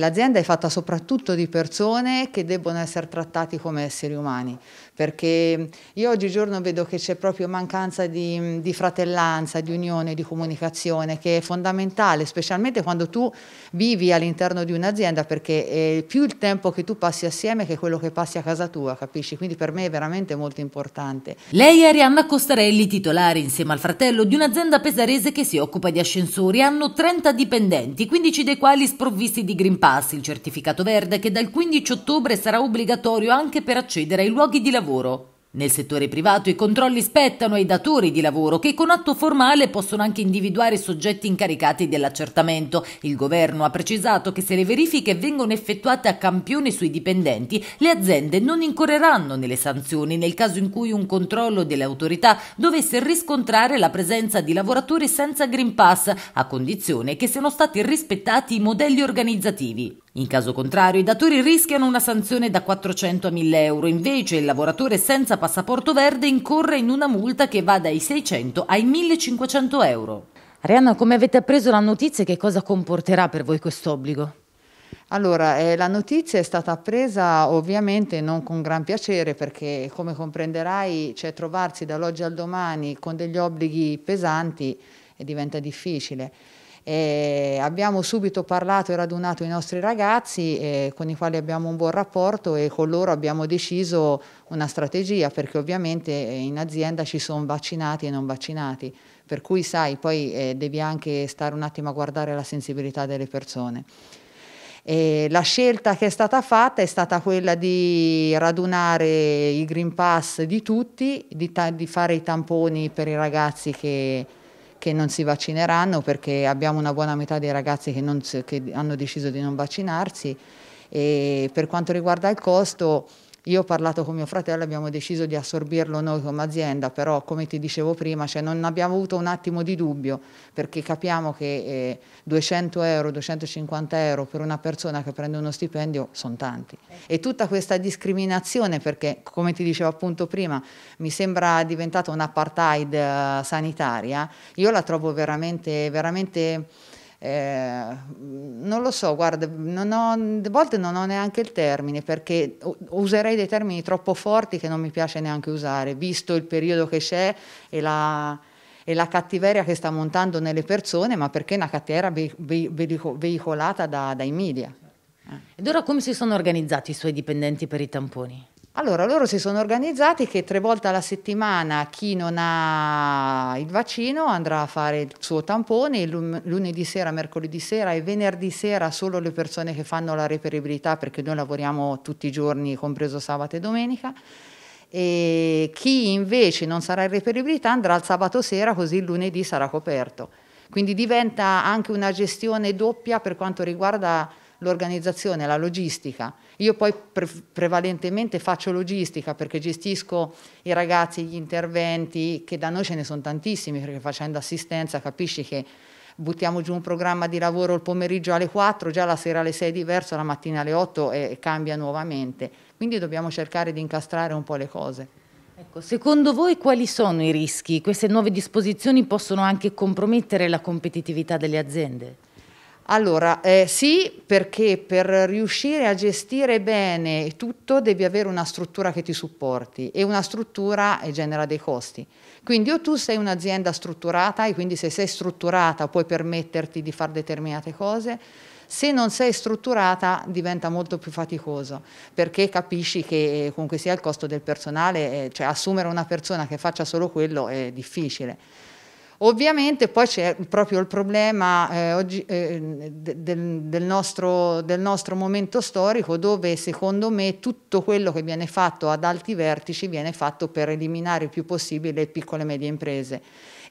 L'azienda è fatta soprattutto di persone che debbono essere trattati come esseri umani, perché io oggigiorno vedo che c'è proprio mancanza di, di, fratellanza, di unione, di comunicazione, che è fondamentale, specialmente quando tu vivi all'interno di un'azienda, perché è più il tempo che tu passi assieme che quello che passi a casa tua, capisci? Quindi per me è veramente molto importante. Lei è Arianna Costarelli, titolare insieme al fratello di un'azienda pesarese che si occupa di ascensori. Hanno 30 dipendenti, 15 dei quali sprovvisti di Green Pass Pass, il certificato verde che dal 15 ottobre sarà obbligatorio anche per accedere ai luoghi di lavoro. Nel settore privato i controlli spettano ai datori di lavoro che con atto formale possono anche individuare i soggetti incaricati dell'accertamento. Il governo ha precisato che se le verifiche vengono effettuate a campione sui dipendenti, le aziende non incorreranno nelle sanzioni nel caso in cui un controllo delle autorità dovesse riscontrare la presenza di lavoratori senza Green Pass, a condizione che siano stati rispettati i modelli organizzativi. In caso contrario, i datori rischiano una sanzione da 400 a 1000 euro, invece il lavoratore senza passaporto verde incorre in una multa che va dai 600 ai 1500 euro. Arianna, come avete appreso la notizia e che cosa comporterà per voi questo obbligo? Allora, eh, la notizia è stata appresa ovviamente non con gran piacere perché come comprenderai cioè, trovarsi dall'oggi al domani con degli obblighi pesanti eh, diventa difficile. Eh, abbiamo subito parlato e radunato i nostri ragazzi eh, con i quali abbiamo un buon rapporto e con loro abbiamo deciso una strategia perché ovviamente eh, in azienda ci sono vaccinati e non vaccinati per cui sai poi eh, devi anche stare un attimo a guardare la sensibilità delle persone. E la scelta che è stata fatta è stata quella di radunare i Green Pass di tutti, di, di fare i tamponi per i ragazzi che che non si vaccineranno perché abbiamo una buona metà dei ragazzi che, non, che hanno deciso di non vaccinarsi e per quanto riguarda il costo io ho parlato con mio fratello, abbiamo deciso di assorbirlo noi come azienda, però come ti dicevo prima, cioè non abbiamo avuto un attimo di dubbio, perché capiamo che eh, 200 euro, 250 euro per una persona che prende uno stipendio sono tanti. E tutta questa discriminazione, perché come ti dicevo appunto prima, mi sembra diventata un'apartheid eh, sanitaria, io la trovo veramente, veramente eh, non lo so, guarda, non ho, a volte non ho neanche il termine perché userei dei termini troppo forti che non mi piace neanche usare, visto il periodo che c'è e la, e la cattiveria che sta montando nelle persone, ma perché è una cattiveria veicolata da, dai media. Ed ora come si sono organizzati i suoi dipendenti per i tamponi? Allora, loro si sono organizzati che tre volte alla settimana chi non ha il vaccino andrà a fare il suo tampone lunedì sera, mercoledì sera e venerdì sera solo le persone che fanno la reperibilità perché noi lavoriamo tutti i giorni, compreso sabato e domenica. E chi invece non sarà in reperibilità andrà il sabato sera così il lunedì sarà coperto. Quindi diventa anche una gestione doppia per quanto riguarda l'organizzazione, la logistica. Io poi pre prevalentemente faccio logistica perché gestisco i ragazzi, gli interventi, che da noi ce ne sono tantissimi, perché facendo assistenza capisci che buttiamo giù un programma di lavoro il pomeriggio alle 4, già la sera alle 6 è diverso, la mattina alle 8 e cambia nuovamente. Quindi dobbiamo cercare di incastrare un po' le cose. Ecco, secondo voi quali sono i rischi? Queste nuove disposizioni possono anche compromettere la competitività delle aziende? Allora, eh, sì, perché per riuscire a gestire bene tutto devi avere una struttura che ti supporti e una struttura eh, genera dei costi. Quindi o tu sei un'azienda strutturata e quindi se sei strutturata puoi permetterti di fare determinate cose, se non sei strutturata diventa molto più faticoso perché capisci che eh, comunque sia il costo del personale, eh, cioè assumere una persona che faccia solo quello è difficile. Ovviamente poi c'è proprio il problema eh, oggi, eh, del, del, nostro, del, nostro, momento storico dove secondo me tutto quello che viene fatto ad alti vertici viene fatto per eliminare il più possibile le piccole e medie imprese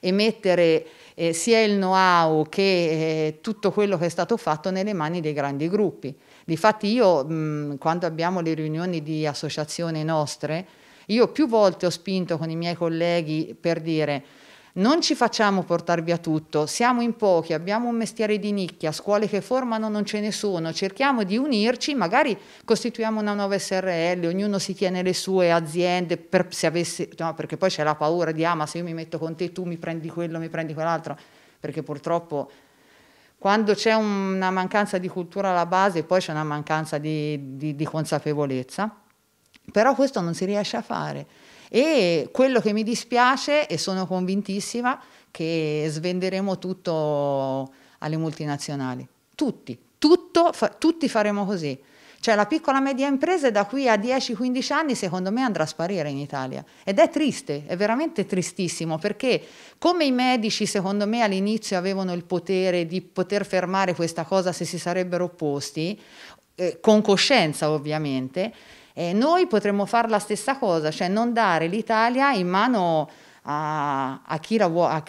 e mettere eh, sia il know-how che eh, tutto quello che è stato fatto nelle mani dei grandi gruppi. Difatti io mh, quando abbiamo le riunioni di associazione nostre, io più volte ho spinto con i miei colleghi per dire non ci facciamo portare via tutto, siamo in pochi, abbiamo un mestiere di nicchia, scuole che formano non ce ne sono, cerchiamo di unirci, magari costituiamo una nuova SRL, ognuno si tiene le sue aziende, per, avesse, no, perché poi c'è la paura di ah ma se io mi metto con te tu mi prendi quello, mi prendi quell'altro, perché purtroppo quando c'è una mancanza di cultura alla base poi c'è una mancanza di, di, di consapevolezza, però questo non si riesce a fare. E quello che mi dispiace, e sono convintissima, che svenderemo tutto alle multinazionali. Tutti, tutto, fa, tutti faremo così. Cioè la piccola media impresa da qui a 10-15 anni secondo me andrà a sparire in Italia ed è triste, è veramente tristissimo perché come i medici secondo me all'inizio avevano il potere di poter fermare questa cosa se si sarebbero opposti, eh, con coscienza ovviamente, eh, noi potremmo fare la stessa cosa, cioè non dare l'Italia in mano a, a, chi, vuo, a,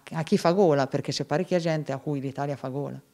a chi fa gola, perché c'è parecchia gente a cui l'Italia fa gola.